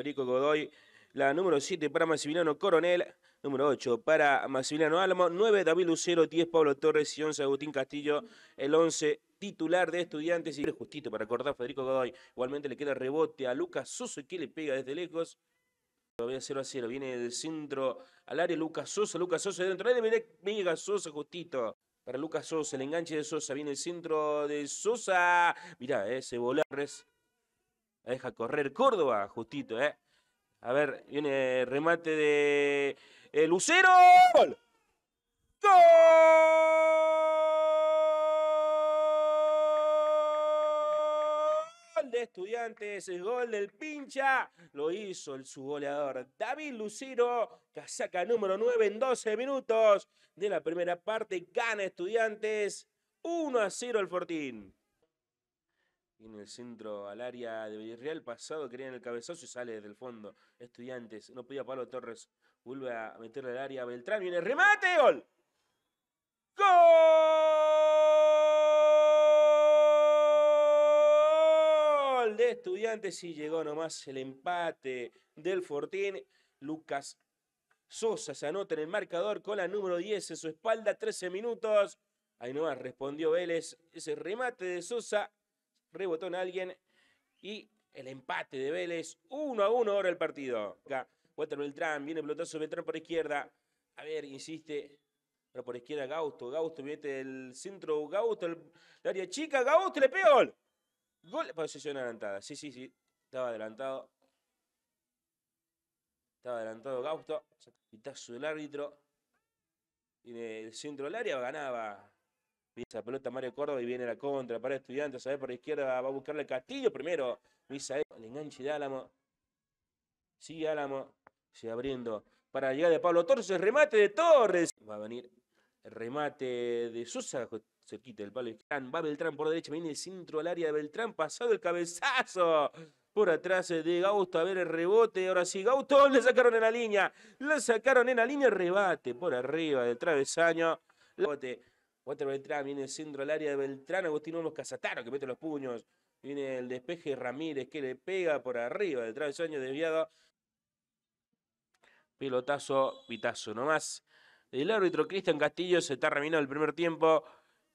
Federico Godoy. La número 7 para Massimiliano Coronel. Número 8 para Maximiliano Alamo. 9 David Lucero. 10 Pablo Torres y 11 Agustín Castillo. El 11 titular de estudiantes y justito para cortar Federico Godoy. Igualmente le queda rebote a Lucas Sosa. ¿Y que le pega desde lejos. Todavía 0 a 0. Viene del centro al área Lucas Sosa. Lucas Sosa dentro viene Mega Sosa justito. Para Lucas Sosa. El enganche de Sosa. Viene el centro de Sosa. Mirá, ese eh, volarres deja correr Córdoba, justito, ¿eh? A ver, viene remate de eh, Lucero. ¡Gol! ¡Gol! De Estudiantes, el gol del pincha. Lo hizo el subgoleador goleador David Lucero, casaca número 9 en 12 minutos de la primera parte. Gana Estudiantes 1 a 0 el Fortín en el centro al área de Villarreal. Pasado, quería en el cabezazo y sale desde el fondo. Estudiantes, no podía Pablo Torres. Vuelve a meterle al área Beltrán. Viene remate, gol. ¡Gol! De Estudiantes y llegó nomás el empate del Fortín. Lucas Sosa se anota en el marcador con la número 10 en su espalda. 13 minutos. Ahí nomás respondió Vélez. Ese remate de Sosa rebotó en alguien y el empate de Vélez. 1 a 1 ahora el partido. Acá, Walter Beltrán, viene el pelotazo Beltrán por izquierda. A ver, insiste. Pero por izquierda Gausto, Gausto, mete el centro, Gausto, el, área chica, Gausto le pega gol. Gol, Posición adelantada. Sí, sí, sí. Estaba adelantado. Estaba adelantado Gausto. Pitazo del árbitro. Y el centro del área ganaba Visa pelota Mario Córdoba y viene la contra para Estudiantes. A ver, por la izquierda va a buscarle Castillo primero. Misael, eh, el enganche de Álamo. Sigue Álamo. se abriendo para llegar de Pablo Torres. El remate de Torres. Va a venir el remate de Sosa. quita el palo. Va Beltrán por derecha. Viene el centro al área de Beltrán. Pasado el cabezazo. Por atrás de Gausto, a ver el rebote. Ahora sí, Gausto le sacaron en la línea. Le sacaron en la línea. Rebate por arriba del travesaño. Rebote. Walter Beltrán, viene el centro al área de Beltrán, Agustín Olmos Casataro que mete los puños. Viene el despeje Ramírez que le pega por arriba Detrás del travesaño desviado. Pelotazo, pitazo nomás. El árbitro Cristian Castillo se está terminando el primer tiempo.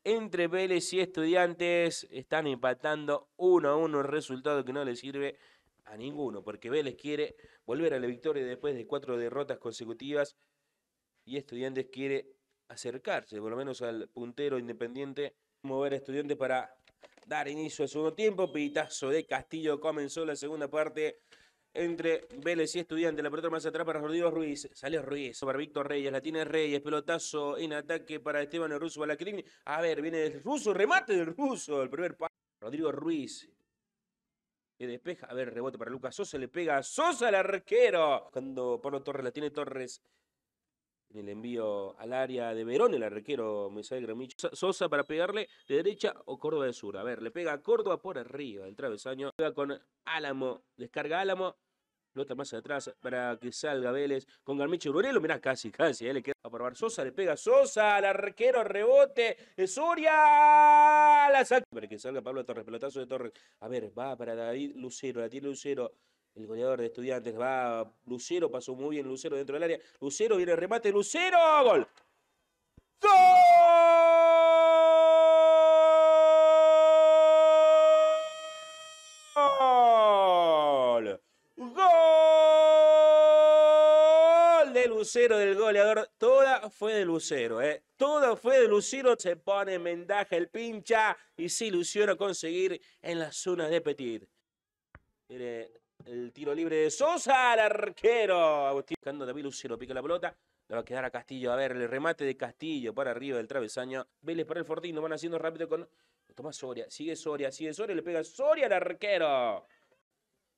Entre Vélez y Estudiantes están empatando uno a uno. El resultado que no le sirve a ninguno, porque Vélez quiere volver a la victoria después de cuatro derrotas consecutivas y Estudiantes quiere acercarse, por lo menos al puntero independiente, mover estudiante para dar inicio a segundo tiempo. Pitazo de Castillo comenzó la segunda parte entre Vélez y Estudiante. La pelota más atrás para Rodrigo Ruiz. Salió Ruiz para Víctor Reyes. La tiene Reyes. Pelotazo en ataque para Esteban el Ruso Balacrini. A ver, viene el ruso. Remate del ruso. El primer paso. Rodrigo Ruiz. Que despeja. A ver, rebote para Lucas Sosa. Le pega a Sosa al arquero. Cuando Pablo Torres la tiene Torres en el envío al área de Verón, el arquero sale Garmich. Sosa para pegarle de derecha o Córdoba de sur. A ver, le pega Córdoba por arriba del travesaño. Pega con Álamo, descarga Álamo. está más atrás para que salga Vélez con y lo Mirá, casi, casi. Eh, le queda a probar Sosa, le pega Sosa al arquero, rebote. Soria la saca. Para que salga Pablo Torres, pelotazo de Torres. A ver, va para David Lucero, la tiene Lucero el goleador de estudiantes. Va Lucero, pasó muy bien Lucero dentro del área. Lucero viene remate, Lucero, gol. ¡Gol! ¡Gol! De Lucero, del goleador. Toda fue de Lucero, ¿eh? Toda fue de Lucero. Se pone en vendaje el pincha y sí, Luciero conseguir en la zona de Petit. Mire, el tiro libre de Sosa al arquero. Agustín buscando David Lucero. Pica la pelota. Le va a quedar a Castillo. A ver, el remate de Castillo para arriba del travesaño. Vélez para el Fortín. Lo van haciendo rápido con. Toma Soria. Sigue Soria. Sigue Soria. Le pega Soria al arquero.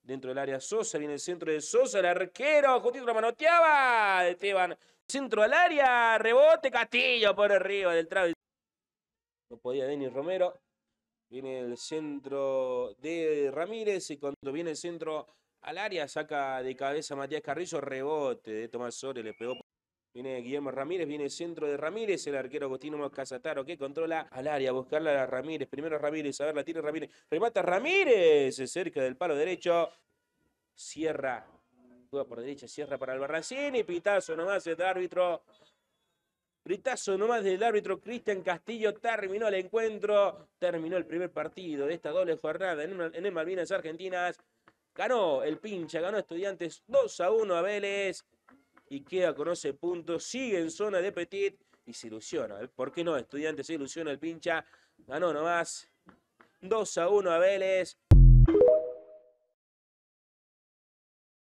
Dentro del área Sosa. Viene el centro de Sosa. El arquero. Justito la manoteaba. Esteban. Centro al área. Rebote. Castillo por arriba del travesaño. No podía Denis Romero. Viene el centro de Ramírez y cuando viene el centro al área saca de cabeza Matías Carrillo, rebote de Tomás Sore, le pegó. Viene Guillermo Ramírez, viene el centro de Ramírez, el arquero Agustino Casataro que controla al área, buscarla a Ramírez. Primero Ramírez, a ver, la tiene Ramírez. Remata Ramírez, cerca del palo derecho. Cierra, juega por derecha, cierra para el y pitazo nomás el árbitro. Gritazo nomás del árbitro Cristian Castillo terminó el encuentro, terminó el primer partido de esta doble jornada en, en el Malvinas Argentinas. Ganó el pincha, ganó Estudiantes 2 a 1 a Vélez y queda con 11 puntos. Sigue en zona de Petit y se ilusiona. ¿eh? ¿Por qué no? Estudiantes se ilusiona el pincha. Ganó nomás 2 a 1 a Vélez.